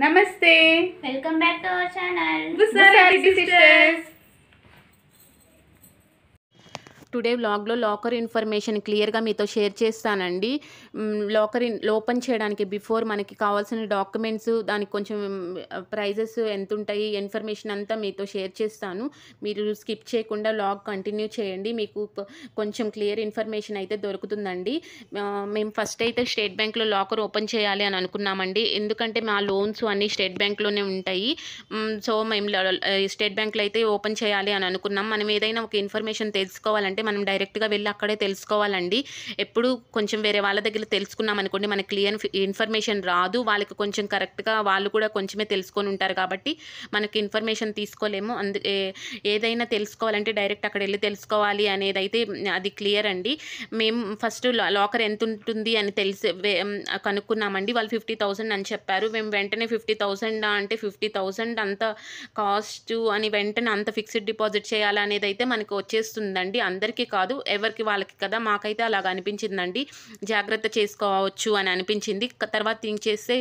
नमस्ते welcome back to our channel today వ్లాగ్లో locker information క్లియర్గా మీతో షేర్ చేస్తానండి లాకర్ ఓపెన్ చేయడానికి బిఫోర్ మనకి కావాల్సిన డాక్యుమెంట్స్ దానికి కొంచెం ప్రైజెస్ ఎంత ఉంటాయి ఇన్ఫర్మేషన్ అంతా మీతో షేర్ చేస్తాను మీరు స్కిప్ చేయకుండా లాగ్ కంటిన్యూ చేయండి మీకు కొంచెం క్లియర్ ఇన్ఫర్మేషన్ అయితే దొరుకుతుందండి మేము ఫస్ట్ అయితే స్టేట్ బ్యాంక్లో లాకర్ ఓపెన్ చేయాలి అని అనుకున్నామండి ఎందుకంటే మా లోన్స్ అన్నీ స్టేట్ బ్యాంక్లోనే ఉంటాయి సో మేము స్టేట్ బ్యాంక్లో అయితే ఓపెన్ చేయాలి అని అనుకున్నాం మనం ఏదైనా ఒక ఇన్ఫర్మేషన్ తెలుసుకోవాలంటే మనం డైరెక్ట్గా వెళ్ళి అక్కడే తెలుసుకోవాలండి ఎప్పుడు కొంచెం వేరే వాళ్ళ దగ్గర తెలుసుకున్నాం అనుకోండి మనకి క్లియర్ ఇన్ఫర్మేషన్ రాదు వాళ్ళకి కొంచెం కరెక్ట్గా వాళ్ళు కూడా కొంచెమే తెలుసుకొని ఉంటారు కాబట్టి మనకి ఇన్ఫర్మేషన్ తీసుకోలేము అందు ఏదైనా తెలుసుకోవాలంటే డైరెక్ట్ అక్కడ వెళ్ళి తెలుసుకోవాలి అనేది అయితే అది క్లియర్ అండి మేము ఫస్ట్ లాకర్ ఎంత ఉంటుంది అని తెలిసి కనుక్కున్నామండి వాళ్ళు ఫిఫ్టీ థౌసండ్ అని చెప్పారు మేము వెంటనే ఫిఫ్టీ థౌసండ్ అంటే ఫిఫ్టీ థౌసండ్ అంత కాస్ట్ అని వెంటనే అంత ఫిక్స్డ్ డిపాజిట్ చేయాలనేది అయితే మనకు వచ్చేస్తుందండి అందరు అందరికీ కాదు ఎవరికి వాళ్ళకి కదా మాకైతే అలాగ అనిపించిందండి జాగ్రత్త చేసుకోవచ్చు అని అనిపించింది తర్వాత థింక్ చేస్తే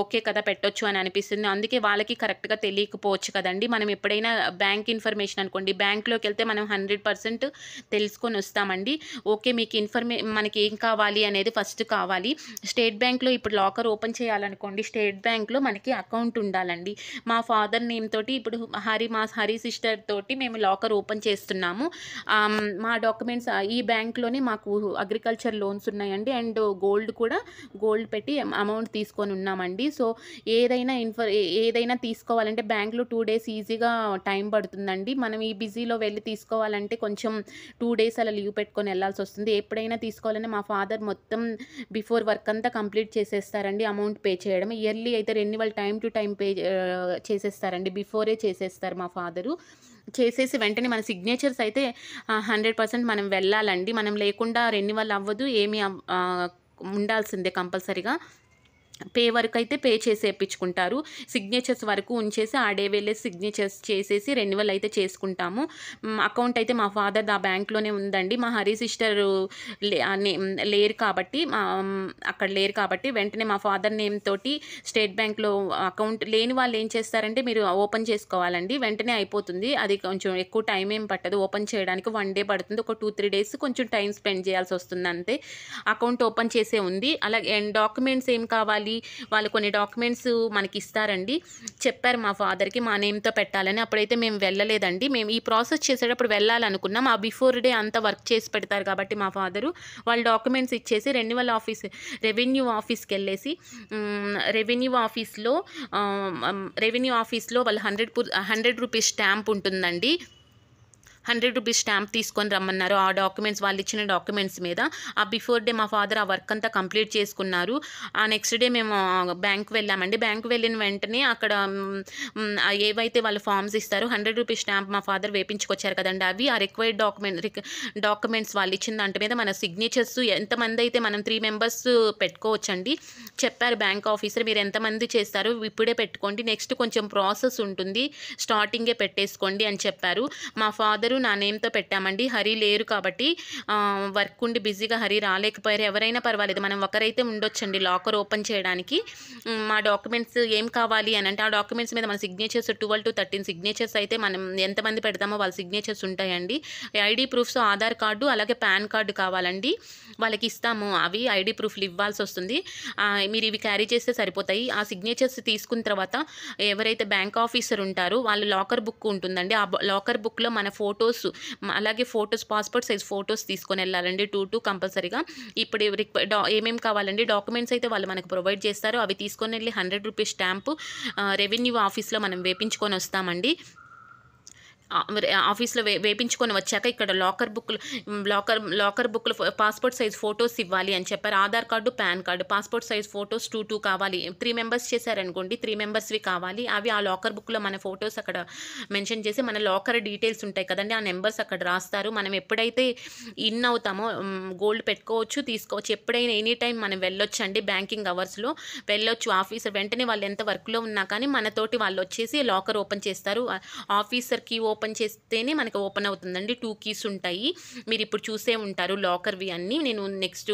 ఓకే కదా పెట్టొచ్చు అని అనిపిస్తుంది అందుకే వాళ్ళకి కరెక్ట్గా తెలియకపోవచ్చు కదండి మనం ఎప్పుడైనా బ్యాంక్ ఇన్ఫర్మేషన్ అనుకోండి బ్యాంక్లోకి వెళ్తే మనం హండ్రెడ్ పర్సెంట్ తెలుసుకొని వస్తామండి ఓకే మీకు ఇన్ఫర్మే మనకి ఏం కావాలి అనేది ఫస్ట్ కావాలి స్టేట్ బ్యాంక్లో ఇప్పుడు లాకర్ ఓపెన్ చేయాలనుకోండి స్టేట్ బ్యాంక్లో మనకి అకౌంట్ ఉండాలండి మా ఫాదర్ నేమ్ తోటి ఇప్పుడు హరి మా హరి సిస్టర్ తోటి మేము లాకర్ ఓపెన్ చేస్తున్నాము మా డాక్యుమెంట్స్ ఈ బ్యాంక్లోనే మాకు అగ్రికల్చర్ లోన్స్ ఉన్నాయండి అండ్ గోల్డ్ కూడా గోల్డ్ పెట్టి అమౌంట్ తీసుకొని ఉన్నామండి సో ఏదైనా ఇన్ఫర్ ఏదైనా తీసుకోవాలంటే బ్యాంక్లో టూ డేస్ ఈజీగా టైం పడుతుందండి మనం ఈ బిజీలో వెళ్ళి తీసుకోవాలంటే కొంచెం టూ డేస్ అలా లీవ్ పెట్టుకొని వెళ్ళాల్సి వస్తుంది ఎప్పుడైనా తీసుకోవాలంటే మా ఫాదర్ మొత్తం బిఫోర్ వర్క్ అంతా కంప్లీట్ చేసేస్తారండి అమౌంట్ పే చేయడం ఇయర్లీ అయితే renewal time to time pay చేసేస్తారండి బిఫోరే చేసేస్తారు మా ఫాదరు చేసేసి వెంటనే మన సిగ్నేచర్స్ అయితే హండ్రెడ్ పర్సెంట్ మనం వెళ్ళాలండి మనం లేకుండా రెన్యువల్ అవ్వదు ఏమీ ఉండాల్సిందే కంపల్సరీగా పే వరకు అయితే పే చేసి వేయించుకుంటారు సిగ్నేచర్స్ వరకు ఉంచేసి ఆ డే వెళ్ళే సిగ్నేచర్స్ చేసేసి రెన్యువల్ అయితే చేసుకుంటాము అకౌంట్ అయితే మా ఫాదర్ ఆ బ్యాంక్లోనే ఉందండి మా హరి సిస్టర్ లేరు కాబట్టి అక్కడ లేరు కాబట్టి వెంటనే మా ఫాదర్ నేమ్ తోటి స్టేట్ బ్యాంక్లో అకౌంట్ లేని వాళ్ళు ఏం చేస్తారంటే మీరు ఓపెన్ చేసుకోవాలండి వెంటనే అయిపోతుంది అది కొంచెం ఎక్కువ టైం ఏం పట్టదు ఓపెన్ చేయడానికి వన్ డే పడుతుంది ఒక టూ త్రీ డేస్ కొంచెం టైం స్పెండ్ చేయాల్సి వస్తుంది అంతే అకౌంట్ ఓపెన్ చేసే ఉంది అలాగే డాక్యుమెంట్స్ ఏం కావాలి పెట్టాలి వాళ్ళు కొన్ని డాక్యుమెంట్స్ మనకి ఇస్తారండి చెప్పారు మా ఫాదర్కి మా నేమ్తో పెట్టాలని అప్పుడైతే మేము వెళ్ళలేదండి మేము ఈ ప్రాసెస్ చేసేటప్పుడు వెళ్ళాలనుకున్నాం ఆ బిఫోర్ డే అంతా వర్క్ చేసి పెడతారు కాబట్టి మా ఫాదరు వాళ్ళు డాక్యుమెంట్స్ ఇచ్చేసి రెన్యువల్ ఆఫీస్ రెవెన్యూ ఆఫీస్కి వెళ్ళేసి రెవెన్యూ ఆఫీస్లో రెవెన్యూ ఆఫీస్లో వాళ్ళు హండ్రెడ్ హండ్రెడ్ రూపీస్ స్టాంప్ ఉంటుందండి హండ్రెడ్ రూపీస్ స్టాంప్ తీసుకొని రమ్మన్నారు ఆ డాక్యుమెంట్స్ వాళ్ళు ఇచ్చిన డాక్యుమెంట్స్ మీద ఆ బిఫోర్ డే మా ఫాదర్ ఆ వర్క్ అంతా కంప్లీట్ చేసుకున్నారు ఆ నెక్స్ట్ డే మేము బ్యాంక్ వెళ్ళామండి బ్యాంక్ వెళ్ళిన వెంటనే అక్కడ ఏవైతే వాళ్ళు ఫామ్స్ ఇస్తారో హండ్రెడ్ రూపీస్ స్టాంప్ మా ఫాదర్ వేపించుకొచ్చారు కదండి అవి ఆ రిక్వైర్డ్ డాక్యుమెంట్ డాక్యుమెంట్స్ వాళ్ళు ఇచ్చిన దాంట్ మీద మన సిగ్నేచర్స్ ఎంతమంది అయితే మనం త్రీ మెంబర్స్ పెట్టుకోవచ్చండి చెప్పారు బ్యాంక్ ఆఫీసర్ మీరు ఎంతమంది చేస్తారు ఇప్పుడే పెట్టుకోండి నెక్స్ట్ కొంచెం ప్రాసెస్ ఉంటుంది స్టార్టింగే పెట్టేసుకోండి అని చెప్పారు మా ఫాదరు పేరు నా నేమ్తో పెట్టామండి హరి లేరు కాబట్టి వర్క్ ఉండి బిజీగా హరి రాలేకపోయారు ఎవరైనా పర్వాలేదు మనం ఒకరైతే ఉండొచ్చండి లాకర్ ఓపెన్ చేయడానికి మా డాక్యుమెంట్స్ ఏం కావాలి అని అంటే ఆ డాక్యుమెంట్స్ మీద మన signatures twelve to thirteen signatures అయితే మనం ఎంతమంది పెడతామో వాళ్ళ సిగ్నేచర్స్ ఉంటాయండి ఐడి ప్రూఫ్స్ ఆధార్ కార్డు అలాగే పాన్ కార్డు కావాలండి వాళ్ళకి ఇస్తాము అవి ఐడి ప్రూఫ్లు ఇవ్వాల్సి వస్తుంది మీరు ఇవి క్యారీ చేస్తే సరిపోతాయి ఆ సిగ్నేచర్స్ తీసుకున్న తర్వాత ఎవరైతే బ్యాంక్ ఆఫీసర్ ఉంటారో వాళ్ళు లాకర్ బుక్ ఉంటుందండి ఆ లాకర్ బుక్లో మన ఫోటో ఫొటోస్ అలాగే ఫొటోస్ పాస్పోర్ట్ సైజ్ ఫొటోస్ తీసుకొని వెళ్ళాలండి టూ టూ కంపల్సరీగా ఇప్పుడు ఏమేమి కావాలండి డాక్యుమెంట్స్ అయితే వాళ్ళు మనకు ప్రొవైడ్ చేస్తారు అవి తీసుకొని వెళ్ళి హండ్రెడ్ రూపీస్ స్టాంపు రెవెన్యూ ఆఫీస్లో మనం వేపించుకొని వస్తామండి ఆఫీస్లో వే వేపించుకొని వచ్చాక ఇక్కడ లాకర్ బుక్లు లాకర్ లాకర్ బుక్లు పాస్పోర్ట్ సైజ్ ఫొటోస్ ఇవ్వాలి అని చెప్పారు Aadhaar card PAN card passport size photos two two కావాలి త్రీ మెంబర్స్ చేశారనుకోండి త్రీ మెంబర్స్వి కావాలి అవి ఆ లాకర్ బుక్లో మన ఫొటోస్ అక్కడ మెన్షన్ చేసి మన లాకర్ డీటెయిల్స్ ఉంటాయి కదండి ఆ నెంబర్స్ అక్కడ రాస్తారు మనం ఎప్పుడైతే ఇన్ అవుతామో గోల్డ్ పెట్టుకోవచ్చు తీసుకోవచ్చు ఎప్పుడైనా ఎనీ టైం మనం వెళ్ళొచ్చు అండి బ్యాంకింగ్ అవర్స్లో వెళ్ళొచ్చు ఆఫీసర్ వెంటనే వాళ్ళు ఎంత వర్క్లో ఉన్నా కానీ మనతోటి వాళ్ళు వచ్చేసి లాకర్ ఓపెన్ చేస్తారు ఆఫీసర్కి ఓ ఓపెన్ చేస్తేనే మనకి ఓపెన్ అవుతుందండి టూ కీస్ ఉంటాయి మీరు ఇప్పుడు చూసే ఉంటారు లాకర్వి అన్నీ నేను నెక్స్ట్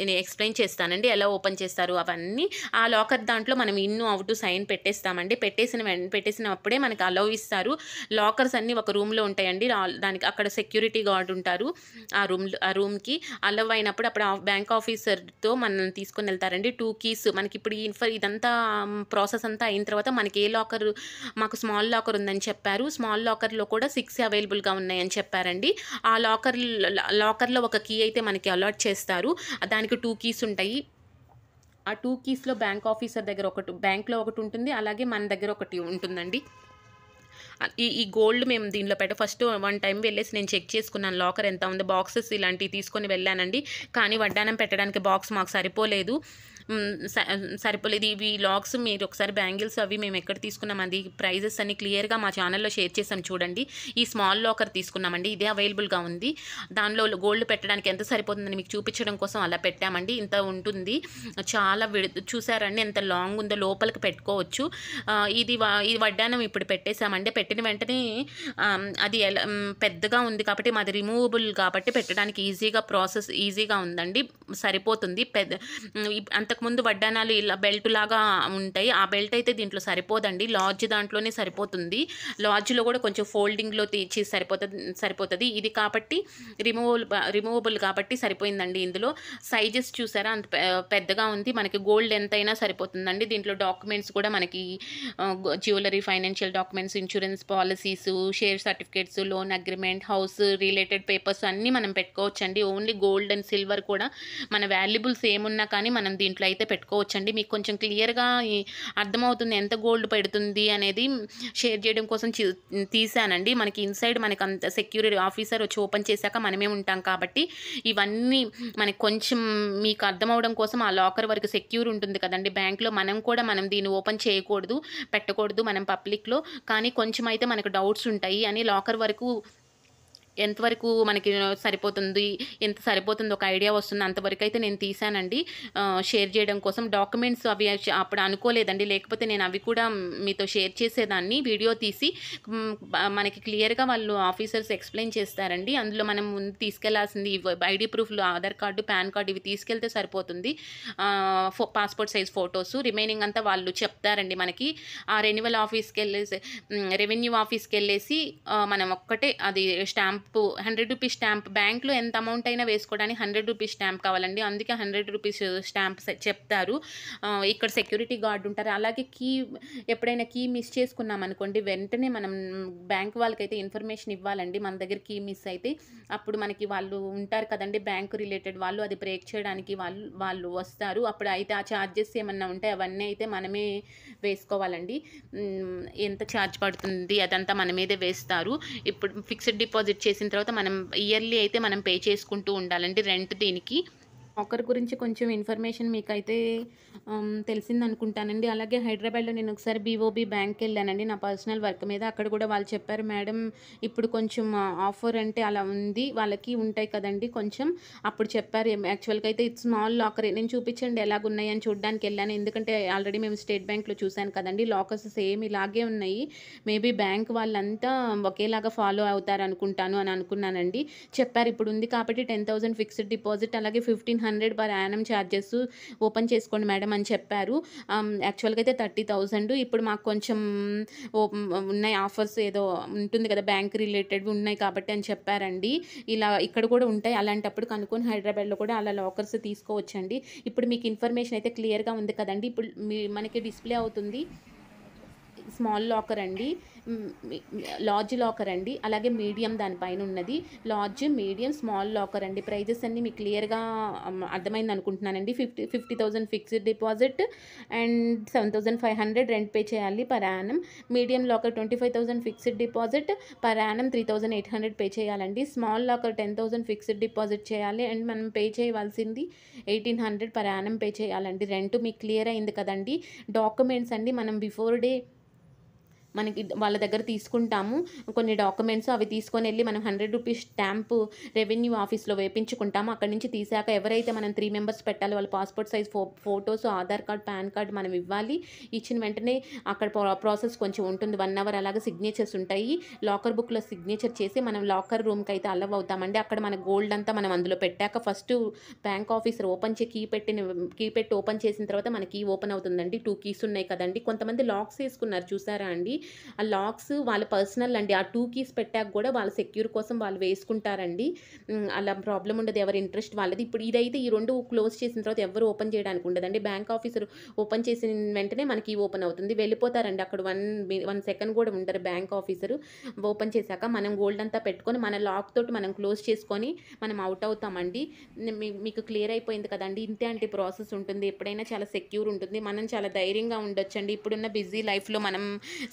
నేను ఎక్స్ప్లెయిన్ చేస్తానండి ఎలా ఓపెన్ చేస్తారు అవన్నీ ఆ లాకర్ దాంట్లో మనం ఇన్ను అవుట్ సైన్ పెట్టేస్తామండి పెట్టేసిన పెట్టేసినప్పుడే మనకి అలౌ ఇస్తారు లాకర్స్ అన్నీ ఒక రూమ్లో ఉంటాయండి దానికి అక్కడ సెక్యూరిటీ గార్డ్ ఉంటారు ఆ రూమ్ ఆ రూమ్కి అలౌ అయినప్పుడు అప్పుడు బ్యాంక్ ఆఫీసర్తో మనల్ని తీసుకొని వెళ్తారండి టూ కీస్ మనకి ఇప్పుడు ఇన్ఫర్ ఇదంతా ప్రాసెస్ అంతా అయిన తర్వాత మనకి ఏ లాకర్ మాకు స్మాల్ లాకర్ ఉందని చెప్పారు స్మాల్ లాకర్లో కూడా సిక్స్ అవైలబుల్గా ఉన్నాయని చెప్పారండి ఆ లాకర్ లాకర్లో ఒక కీ అయితే మనకి అలాట్ చేస్తారు దానికి టూ కీస్ ఉంటాయి ఆ టూ కీస్లో బ్యాంక్ ఆఫీసర్ దగ్గర ఒకటి బ్యాంక్లో ఒకటి ఉంటుంది అలాగే మన దగ్గర ఒకటి ఉంటుందండి ఈ ఈ గోల్డ్ మేము దీనిలో పెట్ట ఫస్ట్ వన్ టైం వెళ్ళేసి నేను చెక్ చేసుకున్నాను లాకర్ ఎంత ఉంది బాక్సెస్ ఇలాంటివి తీసుకొని వెళ్ళానండి కానీ వడ్డానం పెట్టడానికి బాక్స్ మాకు సరిపోలేదు సరిపోలేదు ఇవి లాక్స్ మీరు ఒకసారి బ్యాంగిల్స్ అవి మేము ఎక్కడ తీసుకున్నాం అది ప్రైజెస్ అన్ని క్లియర్గా మా ఛానల్లో షేర్ చేసాం చూడండి ఈ స్మాల్ లాకర్ తీసుకున్నామండి ఇదే అవైలబుల్గా ఉంది దానిలో గోల్డ్ పెట్టడానికి ఎంత సరిపోతుందని మీకు చూపించడం కోసం అలా పెట్టామండి ఇంత ఉంటుంది చాలా విడు చూసారండి ఎంత లాంగ్ ఉందో లోపలికి పెట్టుకోవచ్చు ఇది ఇది వడ్డానం ఇప్పుడు పెట్టేశామండి పెట్టిన వెంటనే అది పెద్దగా ఉంది కాబట్టి మాది రిమూవబుల్ కాబట్టి పెట్టడానికి ఈజీగా ప్రాసెస్ ఈజీగా ఉందండి సరిపోతుంది పెద్ద అంత ఇంతకుముందు వడ్డానాలు ఇలా బెల్ట్ లాగా ఉంటాయి ఆ బెల్ట్ అయితే దీంట్లో సరిపోదండి లాడ్జ్ దాంట్లోనే సరిపోతుంది లాడ్జ్లో కూడా కొంచెం ఫోల్డింగ్లో తీర్చి సరిపోతుంది సరిపోతుంది ఇది కాబట్టి రిమూవబుల్ రిమూవబుల్ కాబట్టి సరిపోయిందండి ఇందులో సైజెస్ చూసారా అంత పెద్దగా ఉంది మనకి గోల్డ్ ఎంతైనా సరిపోతుందండి దీంట్లో డాక్యుమెంట్స్ కూడా మనకి jewellery financial documents insurance policies share certificates loan agreement house related papers అన్నీ మనం పెట్టుకోవచ్చండి ఓన్లీ గోల్డ్ అండ్ సిల్వర్ కూడా మన వాల్యుబుల్స్ ఏమున్నా కానీ మనం దీంట్లో అయితే పెట్టుకోవచ్చండి మీకు కొంచెం క్లియర్గా అర్థమవుతుంది ఎంత గోల్డ్ పెడుతుంది అనేది షేర్ చేయడం కోసం తీశానండి మనకి ఇన్సైడ్ మనకు అంత సెక్యూరిటీ ఆఫీసర్ వచ్చి ఓపెన్ చేశాక మనమే ఉంటాం కాబట్టి ఇవన్నీ మనకి కొంచెం మీకు అర్థమవడం కోసం ఆ లాకర్ వరకు సెక్యూర్ ఉంటుంది కదండి బ్యాంక్లో మనం కూడా మనం దీన్ని ఓపెన్ చేయకూడదు పెట్టకూడదు మనం పబ్లిక్లో కానీ కొంచెం అయితే మనకు డౌట్స్ ఉంటాయి అని లాకర్ వరకు ఎంతవరకు మనకి సరిపోతుంది ఎంత సరిపోతుంది ఒక ఐడియా వస్తుంది అంతవరకు అయితే నేను తీసానండి షేర్ చేయడం కోసం డాక్యుమెంట్స్ అవి అప్పుడు అనుకోలేదండి లేకపోతే నేను అవి కూడా మీతో షేర్ చేసేదాన్ని వీడియో తీసి మనకి క్లియర్గా వాళ్ళు ఆఫీసర్స్ ఎక్స్ప్లెయిన్ చేస్తారండి అందులో మనం ముందు తీసుకెళ్లాల్సింది ఐడి ప్రూఫ్లు ఆధార్ కార్డు పాన్ కార్డు ఇవి తీసుకెళ్తే సరిపోతుంది పాస్పోర్ట్ సైజ్ ఫొటోస్ రిమైనింగ్ అంతా వాళ్ళు చెప్తారండి మనకి ఆ రెన్యువల్ ఆఫీస్కి వెళ్ళేసి రెవెన్యూ ఆఫీస్కి వెళ్ళేసి మనం ఒక్కటే అది stamp stamp hundred rupees stamp బ్యాంక్లో ఎంత అమౌంట్ అయినా వేసుకోవడానికి హండ్రెడ్ రూపీస్ స్టాంప్ కావాలండి అందుకే హండ్రెడ్ రూపీస్ స్టాంప్ చెప్తారు ఇక్కడ సెక్యూరిటీ గార్డ్ ఉంటారు అలాగే కీ ఎప్పుడైనా కీ మిస్ చేసుకున్నాం అనుకోండి వెంటనే మనం బ్యాంక్ వాళ్ళకైతే ఇన్ఫర్మేషన్ ఇవ్వాలండి మన దగ్గర కీ మిస్ అయితే అప్పుడు మనకి వాళ్ళు ఉంటారు కదండి బ్యాంక్ రిలేటెడ్ వాళ్ళు అది బ్రేక్ చేయడానికి వాళ్ళు వాళ్ళు వస్తారు అప్పుడు అయితే ఆ ఛార్జెస్ ఏమన్నా ఉంటే అవన్నీ అయితే మనమే వేసుకోవాలండి ఎంత ఛార్జ్ పడుతుంది అదంతా మన మీదే వేస్తారు ఇప్పుడు ఫిక్స్డ్ డిపాజిట్ చేసి చేసిన తర్వాత మనం ఇయర్లీ అయితే మనం పే చేసుకుంటూ ఉండాలండి రెంట్ దీనికి ఒకరి గురించి కొంచెం ఇన్ఫర్మేషన్ మీకైతే తెలిసింది అనుకుంటానండి అలాగే హైదరాబాద్లో నేను ఒకసారి బీఓబీ బ్యాంక్కి వెళ్ళానండి నా పర్సనల్ వర్క్ మీద అక్కడ కూడా వాళ్ళు చెప్పారు మేడం ఇప్పుడు కొంచెం ఆఫర్ అంటే అలా ఉంది వాళ్ళకి ఉంటాయి కదండి కొంచెం అప్పుడు చెప్పారు యాక్చువల్గా అయితే ఇట్ స్మాల్ లాకరే నేను చూపించండి ఎలాగున్నాయని చూడడానికి వెళ్ళాను ఎందుకంటే ఆల్రెడీ మేము స్టేట్ బ్యాంక్లో చూశాను కదండి లాకర్స్ సేమ్ ఇలాగే ఉన్నాయి మేబీ బ్యాంక్ వాళ్ళంతా ఒకేలాగా ఫాలో అవుతారు అనుకుంటాను అని అనుకున్నానండి చెప్పారు ఇప్పుడు ఉంది కాబట్టి టెన్ థౌసండ్ ఫిక్స్డ్ డిపాజిట్ అలాగే fifteen hundred per annum charges open చేసుకోండి మేడం అని చెప్పారు యాక్చువల్గా అయితే థర్టీ థౌజండ్ ఇప్పుడు మాకు కొంచెం ఉన్నాయి ఆఫర్స్ ఏదో ఉంటుంది కదా బ్యాంక్ రిలేటెడ్వి ఉన్నాయి కాబట్టి అని చెప్పారండి ఇలా ఇక్కడ కూడా ఉంటాయి అలాంటప్పుడు కనుక్కొని హైదరాబాద్లో కూడా అలా లాకర్స్ తీసుకోవచ్చండి ఇప్పుడు మీకు ఇన్ఫర్మేషన్ అయితే క్లియర్గా ఉంది కదండి ఇప్పుడు మనకి డిస్ప్లే అవుతుంది స్మాల్ లాకర్ అండి లార్జ్ లాకర్ అండి అలాగే మీడియం దానిపైన ఉన్నది లార్జ్ మీడియం స్మాల్ లాకర్ అండి ప్రైజెస్ అన్నీ మీకు క్లియర్గా అర్థమైంది అనుకుంటున్నానండి fifty fifty thousand fixed deposit and seven thousand five hundred rent pay చేయాలి per annum medium locker twenty five thousand fixed deposit per annum three thousand eight hundred pay చేయాలండి small locker ten thousand fixed deposit చేయాలి and మనం pay చేయవలసింది eighteen hundred per Yanam pay చేయాలండి rent మీకు clear అయింది కదండి documents అండి మనం బిఫోర్ డే మనకి వాళ్ళ దగ్గర తీసుకుంటాము కొన్ని డాక్యుమెంట్స్ అవి తీసుకొని వెళ్ళి మనం హండ్రెడ్ రూపీస్ స్టాంప్ రెవెన్యూ ఆఫీస్లో వేపించుకుంటాము అక్కడి నుంచి తీసాక ఎవరైతే మనం త్రీ మెంబర్స్ పెట్టాలి వాళ్ళ పాస్పోర్ట్ సైజ్ ఫో photos Aadhaar card PAN card మనం ఇవ్వాలి ఇచ్చిన వెంటనే అక్కడ ప్రాసెస్ కొంచెం ఉంటుంది వన్ అవర్ అలాగే సిగ్నేచర్స్ ఉంటాయి లాకర్ బుక్లో సిగ్నేచర్ చేసి మనం లాకర్ రూమ్కి అయితే అలవ్ అవుతామండి అక్కడ మన గోల్డ్ అంతా మనం అందులో పెట్టాక ఫస్ట్ బ్యాంక్ ఆఫీసర్ ఓపెన్ చే కీ పెట్టిన కీ పెట్టి ఓపెన్ చేసిన తర్వాత మన కీ ఓపెన్ అవుతుందండి టూ కీస్ ఉన్నాయి కదండి కొంతమంది లాక్స్ వేసుకున్నారు చూసారా అండి ఆ లాక్స్ వాళ్ళ పర్సనల్ అండి ఆ టూ కీస్ పెట్టాక కూడా వాళ్ళ సెక్యూర్ కోసం వాళ్ళు వేసుకుంటారండి అలా ప్రాబ్లం ఉండదు ఎవరి ఇంట్రెస్ట్ వాళ్ళది ఇప్పుడు ఇదైతే ఈ రెండు క్లోజ్ చేసిన తర్వాత ఎవరు ఓపెన్ చేయడానికి ఉండదండి బ్యాంక్ ఆఫీసర్ ఓపెన్ చేసిన వెంటనే మనకి ఓపెన్ అవుతుంది వెళ్ళిపోతారండి అక్కడ వన్ వన్ సెకండ్ కూడా ఉంటారు బ్యాంక్ ఆఫీసరు ఓపెన్ చేశాక మనం గోల్డ్ అంతా పెట్టుకొని మన లాక్ తోటి మనం క్లోజ్ చేసుకొని మనం అవుట్ అవుతామండి మీకు క్లియర్ అయిపోయింది కదండి ఇంతే అంటే ప్రాసెస్ ఉంటుంది ఎప్పుడైనా చాలా సెక్యూర్ ఉంటుంది మనం చాలా ధైర్యంగా ఉండొచ్చండి ఇప్పుడున్న బిజీ లైఫ్లో మనం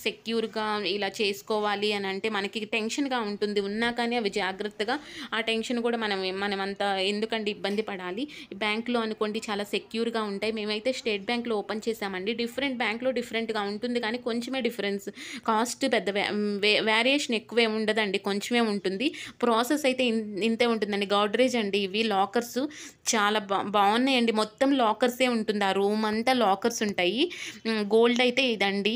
సెక్యూర్ సెక్యూర్గా ఇలా చేసుకోవాలి అని అంటే మనకి టెన్షన్గా ఉంటుంది ఉన్నా కానీ అవి జాగ్రత్తగా ఆ టెన్షన్ కూడా మనం మనం అంత ఎందుకంటే ఇబ్బంది పడాలి బ్యాంక్లో అనుకోండి చాలా సెక్యూర్గా ఉంటాయి మేమైతే స్టేట్ బ్యాంక్లో ఓపెన్ చేసామండి డిఫరెంట్ బ్యాంక్లో డిఫరెంట్గా ఉంటుంది కానీ కొంచెమే డిఫరెన్స్ కాస్ట్ పెద్ద వేరియేషన్ ఎక్కువే ఉండదండి కొంచెమే ఉంటుంది ప్రాసెస్ అయితే ఇంతే ఉంటుందండి గాడ్రేజ్ అండి ఇవి లాకర్స్ చాలా బా బాగున్నాయండి మొత్తం లాకర్సే ఉంటుంది ఆ రూమ్ అంతా లాకర్స్ ఉంటాయి గోల్డ్ అయితే ఇదండి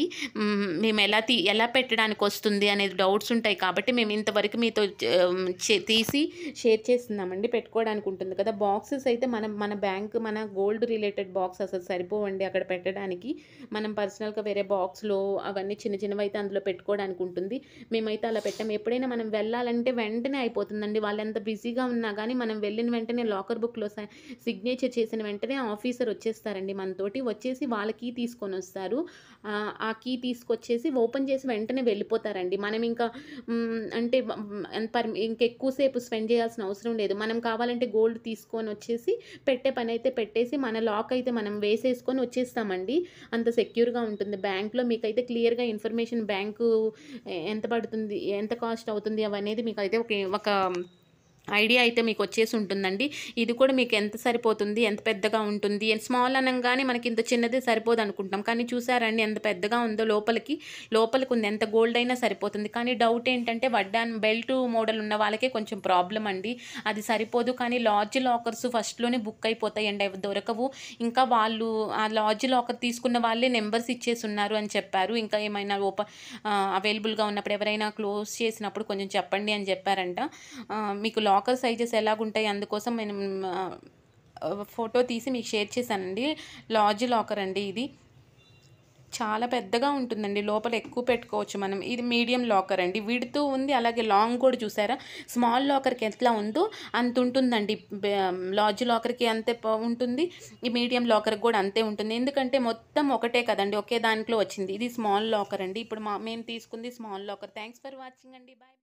మేము ఎలా తీ ఎలా పెట్టడానికి వస్తుంది అనేది డౌట్స్ ఉంటాయి కాబట్టి మేము ఇంతవరకు మీతో తీసి షేర్ చేస్తున్నామండి పెట్టుకోవడానికి ఉంటుంది కదా బాక్సెస్ అయితే మనం మన బ్యాంక్ మన గోల్డ్ రిలేటెడ్ బాక్స్ అసలు సరిపోవండి అక్కడ పెట్టడానికి మనం పర్సనల్గా వేరే బాక్స్లో అవన్నీ చిన్న చిన్నవి అయితే అందులో పెట్టుకోవడానికి ఉంటుంది మేమైతే అలా పెట్టాం ఎప్పుడైనా మనం వెళ్ళాలంటే వెంటనే అయిపోతుందండి వాళ్ళు ఎంత బిజీగా ఉన్నా కానీ మనం వెళ్ళిన వెంటనే లాకర్ బుక్లో సిగ్నేచర్ చేసిన వెంటనే ఆఫీసర్ వచ్చేస్తారండి మనతోటి వచ్చేసి వాళ్ళ కీ తీసుకొని వస్తారు ఆ కీ తీసుకొచ్చేసి ఓపెన్ చేసి వెంటనే వెళ్ళిపోతారండి మనం ఇంకా అంటే ఇంకెక్కువసేపు స్పెండ్ చేయాల్సిన అవసరం లేదు మనం కావాలంటే గోల్డ్ తీసుకొని వచ్చేసి పెట్టే పని అయితే పెట్టేసి మన లాక్ అయితే మనం వేసేసుకొని వచ్చేస్తామండి అంత సెక్యూర్గా ఉంటుంది బ్యాంక్లో మీకైతే క్లియర్గా ఇన్ఫర్మేషన్ బ్యాంకు ఎంత పడుతుంది ఎంత కాస్ట్ అవుతుంది అవనేది మీకైతే ఒక ఒక ఐడియా అయితే మీకు వచ్చేసి ఉంటుందండి ఇది కూడా మీకు ఎంత సరిపోతుంది ఎంత పెద్దగా ఉంటుంది స్మాల్ అనగానే మనకి ఇంత చిన్నది సరిపోదు అనుకుంటాం కానీ చూసారండి ఎంత పెద్దగా ఉందో లోపలికి లోపలికి ఉంది ఎంత గోల్డ్ అయినా సరిపోతుంది కానీ డౌట్ ఏంటంటే వడ్డాన్ బెల్ట్ మోడల్ ఉన్న వాళ్ళకే కొంచెం ప్రాబ్లం అండి అది సరిపోదు కానీ లాడ్జ్ లాకర్స్ ఫస్ట్లోనే బుక్ అయిపోతాయండి అవి దొరకవు ఇంకా వాళ్ళు ఆ లాడ్జ్ లాకర్ తీసుకున్న వాళ్ళే నెంబర్స్ ఇచ్చేసి ఉన్నారు అని చెప్పారు ఇంకా ఏమైనా ఓప అవైలబుల్గా ఉన్నప్పుడు ఎవరైనా క్లోజ్ చేసినప్పుడు కొంచెం చెప్పండి అని చెప్పారంట మీకు లా లాకర్ సైజెస్ ఎలాగుంటాయి అందుకోసం నేను ఫోటో తీసి మీకు షేర్ చేశానండి లాడ్జ్ లాకర్ అండి ఇది చాలా పెద్దగా ఉంటుందండి లోపల ఎక్కువ పెట్టుకోవచ్చు మనం ఇది మీడియం లాకర్ అండి విడుతూ ఉంది అలాగే లాంగ్ కూడా చూసారా స్మాల్ లాకర్కి ఎట్లా ఉందో అంత ఉంటుందండి లాడ్జ్ లాకర్కి అంతే ఉంటుంది ఈ మీడియం లాకర్కి కూడా అంతే ఉంటుంది ఎందుకంటే మొత్తం ఒకటే కదండి ఒకే దాంట్లో వచ్చింది ఇది స్మాల్ లాకర్ అండి ఇప్పుడు మా మేము తీసుకుంది small locker thanks for watching అండి బాయ్